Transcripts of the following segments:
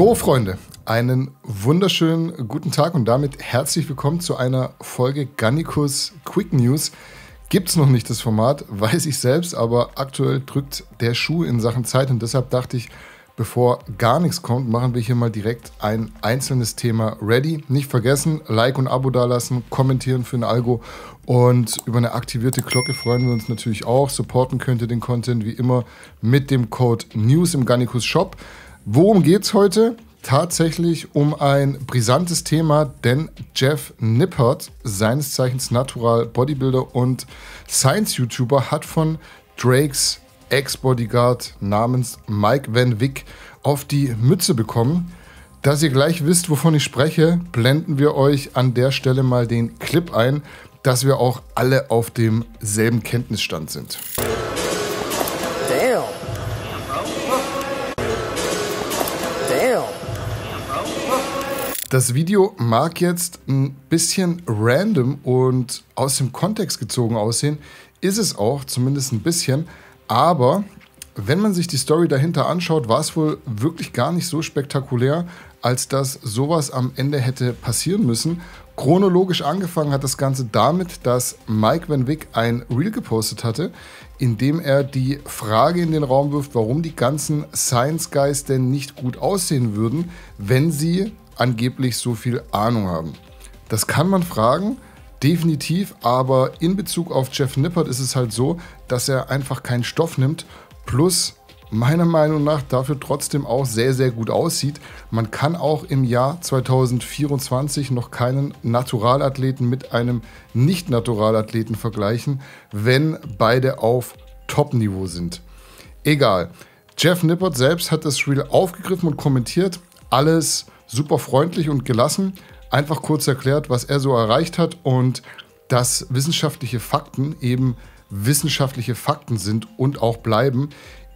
So, Freunde, einen wunderschönen guten Tag und damit herzlich willkommen zu einer Folge Gannikus Quick News. Gibt es noch nicht das Format, weiß ich selbst, aber aktuell drückt der Schuh in Sachen Zeit und deshalb dachte ich, bevor gar nichts kommt, machen wir hier mal direkt ein einzelnes Thema ready. Nicht vergessen, Like und Abo dalassen, kommentieren für ein Algo und über eine aktivierte Glocke freuen wir uns natürlich auch. Supporten könnt ihr den Content wie immer mit dem Code NEWS im Gannikus Shop. Worum geht es heute? Tatsächlich um ein brisantes Thema, denn Jeff Nippert, seines Zeichens Natural Bodybuilder und Science-YouTuber, hat von Drakes Ex-Bodyguard namens Mike Van Wick auf die Mütze bekommen. Dass ihr gleich wisst, wovon ich spreche, blenden wir euch an der Stelle mal den Clip ein, dass wir auch alle auf demselben Kenntnisstand sind. Das Video mag jetzt ein bisschen random und aus dem Kontext gezogen aussehen, ist es auch, zumindest ein bisschen. Aber wenn man sich die Story dahinter anschaut, war es wohl wirklich gar nicht so spektakulär, als dass sowas am Ende hätte passieren müssen. Chronologisch angefangen hat das Ganze damit, dass Mike Van Wick ein Reel gepostet hatte, in dem er die Frage in den Raum wirft, warum die ganzen Science Guys denn nicht gut aussehen würden, wenn sie angeblich so viel Ahnung haben? Das kann man fragen, definitiv, aber in Bezug auf Jeff Nippert ist es halt so, dass er einfach keinen Stoff nimmt, plus meiner Meinung nach dafür trotzdem auch sehr, sehr gut aussieht. Man kann auch im Jahr 2024 noch keinen Naturalathleten mit einem Nicht-Naturalathleten vergleichen, wenn beide auf Top-Niveau sind. Egal. Jeff Nippert selbst hat das Spiel aufgegriffen und kommentiert, alles super freundlich und gelassen, einfach kurz erklärt, was er so erreicht hat und dass wissenschaftliche Fakten eben wissenschaftliche Fakten sind und auch bleiben,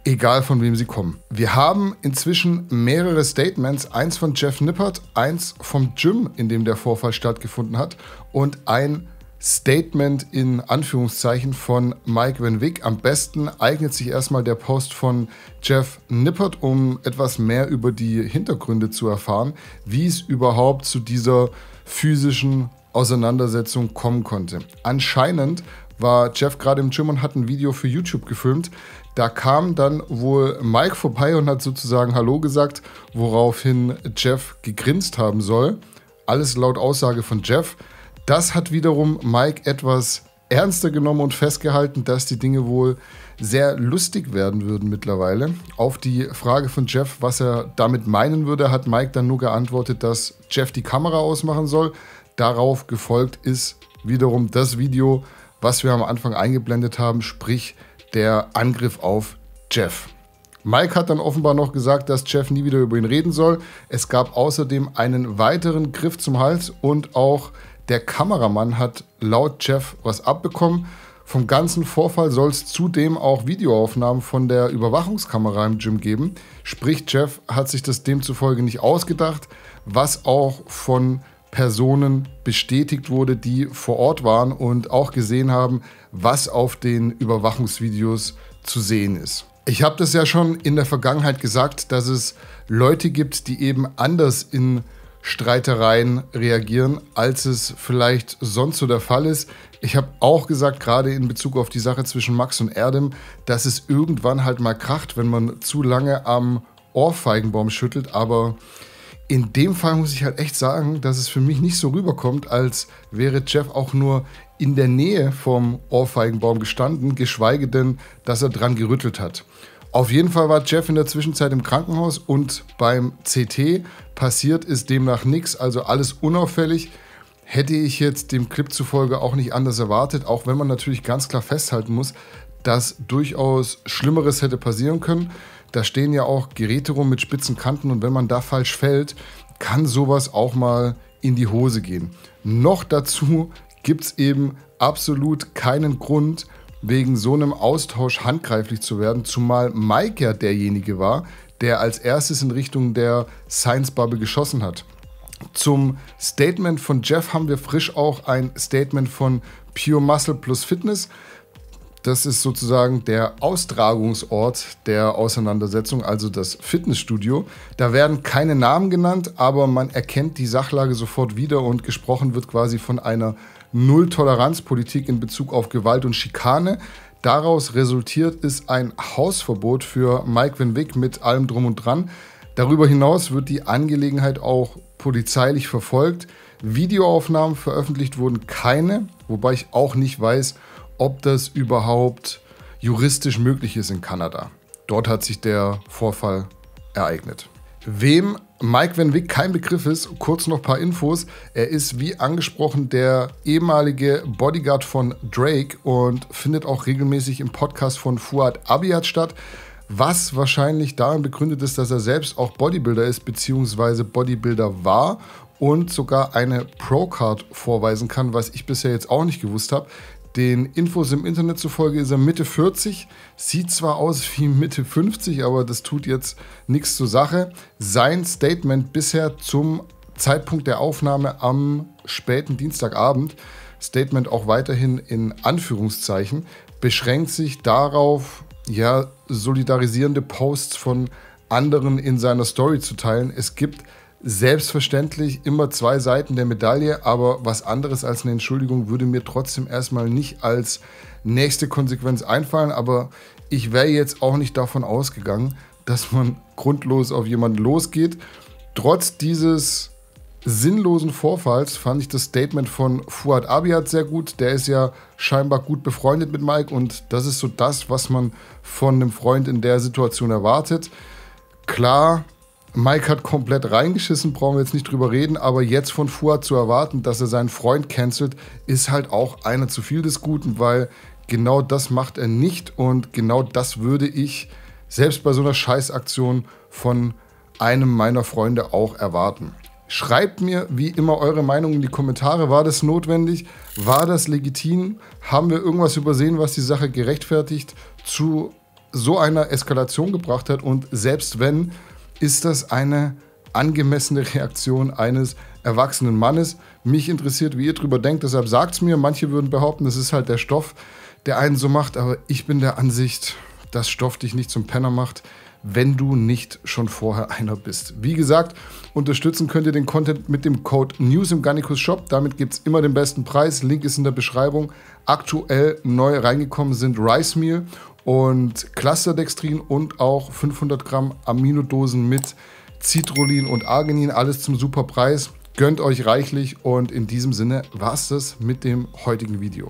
egal von wem sie kommen. Wir haben inzwischen mehrere Statements, eins von Jeff Nippert, eins vom Gym, in dem der Vorfall stattgefunden hat und ein Statement in Anführungszeichen von Mike Van Wick. Am besten eignet sich erstmal der Post von Jeff Nippert, um etwas mehr über die Hintergründe zu erfahren, wie es überhaupt zu dieser physischen Auseinandersetzung kommen konnte. Anscheinend war Jeff gerade im Gym und hat ein Video für YouTube gefilmt. Da kam dann wohl Mike vorbei und hat sozusagen Hallo gesagt, woraufhin Jeff gegrinst haben soll. Alles laut Aussage von Jeff. Das hat wiederum Mike etwas ernster genommen und festgehalten, dass die Dinge wohl sehr lustig werden würden mittlerweile. Auf die Frage von Jeff, was er damit meinen würde, hat Mike dann nur geantwortet, dass Jeff die Kamera ausmachen soll. Darauf gefolgt ist wiederum das Video, was wir am Anfang eingeblendet haben, sprich der Angriff auf Jeff. Mike hat dann offenbar noch gesagt, dass Jeff nie wieder über ihn reden soll. Es gab außerdem einen weiteren Griff zum Hals und auch der Kameramann hat laut Jeff was abbekommen. Vom ganzen Vorfall soll es zudem auch Videoaufnahmen von der Überwachungskamera im Gym geben. Sprich, Jeff hat sich das demzufolge nicht ausgedacht, was auch von Personen bestätigt wurde, die vor Ort waren und auch gesehen haben, was auf den Überwachungsvideos zu sehen ist. Ich habe das ja schon in der Vergangenheit gesagt, dass es Leute gibt, die eben anders in Streitereien reagieren, als es vielleicht sonst so der Fall ist. Ich habe auch gesagt, gerade in Bezug auf die Sache zwischen Max und Erdem, dass es irgendwann halt mal kracht, wenn man zu lange am Ohrfeigenbaum schüttelt, aber in dem Fall muss ich halt echt sagen, dass es für mich nicht so rüberkommt, als wäre Jeff auch nur in der Nähe vom Ohrfeigenbaum gestanden, geschweige denn, dass er dran gerüttelt hat. Auf jeden Fall war Jeff in der Zwischenzeit im Krankenhaus und beim CT. Passiert ist demnach nichts, also alles unauffällig. Hätte ich jetzt dem Clip zufolge auch nicht anders erwartet, auch wenn man natürlich ganz klar festhalten muss, dass durchaus Schlimmeres hätte passieren können. Da stehen ja auch Geräte rum mit spitzen Kanten und wenn man da falsch fällt, kann sowas auch mal in die Hose gehen. Noch dazu gibt es eben absolut keinen Grund, wegen so einem Austausch handgreiflich zu werden, zumal Mike ja derjenige war, der als erstes in Richtung der Science Bubble geschossen hat. Zum Statement von Jeff haben wir frisch auch ein Statement von Pure Muscle plus Fitness. Das ist sozusagen der Austragungsort der Auseinandersetzung, also das Fitnessstudio. Da werden keine Namen genannt, aber man erkennt die Sachlage sofort wieder und gesprochen wird quasi von einer Null-Toleranz-Politik in Bezug auf Gewalt und Schikane. Daraus resultiert ist ein Hausverbot für Mike Van Wick mit allem drum und dran. Darüber hinaus wird die Angelegenheit auch polizeilich verfolgt. Videoaufnahmen veröffentlicht wurden keine, wobei ich auch nicht weiß, ob das überhaupt juristisch möglich ist in Kanada. Dort hat sich der Vorfall ereignet. Wem Mike Van Wick kein Begriff ist, kurz noch ein paar Infos. Er ist wie angesprochen der ehemalige Bodyguard von Drake und findet auch regelmäßig im Podcast von Fuad Abiyad statt, was wahrscheinlich darin begründet ist, dass er selbst auch Bodybuilder ist beziehungsweise Bodybuilder war und sogar eine Pro-Card vorweisen kann, was ich bisher jetzt auch nicht gewusst habe. Den Infos im Internet zufolge ist er Mitte 40, sieht zwar aus wie Mitte 50, aber das tut jetzt nichts zur Sache. Sein Statement bisher zum Zeitpunkt der Aufnahme am späten Dienstagabend, Statement auch weiterhin in Anführungszeichen, beschränkt sich darauf, ja, solidarisierende Posts von anderen in seiner Story zu teilen. Es gibt selbstverständlich immer zwei Seiten der Medaille, aber was anderes als eine Entschuldigung würde mir trotzdem erstmal nicht als nächste Konsequenz einfallen. Aber ich wäre jetzt auch nicht davon ausgegangen, dass man grundlos auf jemanden losgeht. Trotz dieses sinnlosen Vorfalls fand ich das Statement von Fuad Abiat sehr gut. Der ist ja scheinbar gut befreundet mit Mike und das ist so das, was man von einem Freund in der Situation erwartet. Klar, Mike hat komplett reingeschissen, brauchen wir jetzt nicht drüber reden, aber jetzt von Fuad zu erwarten, dass er seinen Freund cancelt, ist halt auch einer zu viel des Guten, weil genau das macht er nicht und genau das würde ich selbst bei so einer Scheißaktion von einem meiner Freunde auch erwarten. Schreibt mir wie immer eure Meinung in die Kommentare. War das notwendig? War das legitim? Haben wir irgendwas übersehen, was die Sache gerechtfertigt zu so einer Eskalation gebracht hat? Und selbst wenn, ist das eine angemessene Reaktion eines erwachsenen Mannes? Mich interessiert, wie ihr darüber denkt, deshalb sagt es mir. Manche würden behaupten, es ist halt der Stoff, der einen so macht, aber ich bin der Ansicht, dass Stoff dich nicht zum Penner macht, wenn du nicht schon vorher einer bist. Wie gesagt, unterstützen könnt ihr den Content mit dem Code NEWS im Gannikus Shop. Damit gibt es immer den besten Preis. Link ist in der Beschreibung. Aktuell neu reingekommen sind Rice Meal und Clusterdextrin und auch 500 Gramm Aminodosen mit Citrullin und Arginin, alles zum super Preis. Gönnt euch reichlich und in diesem Sinne war es das mit dem heutigen Video.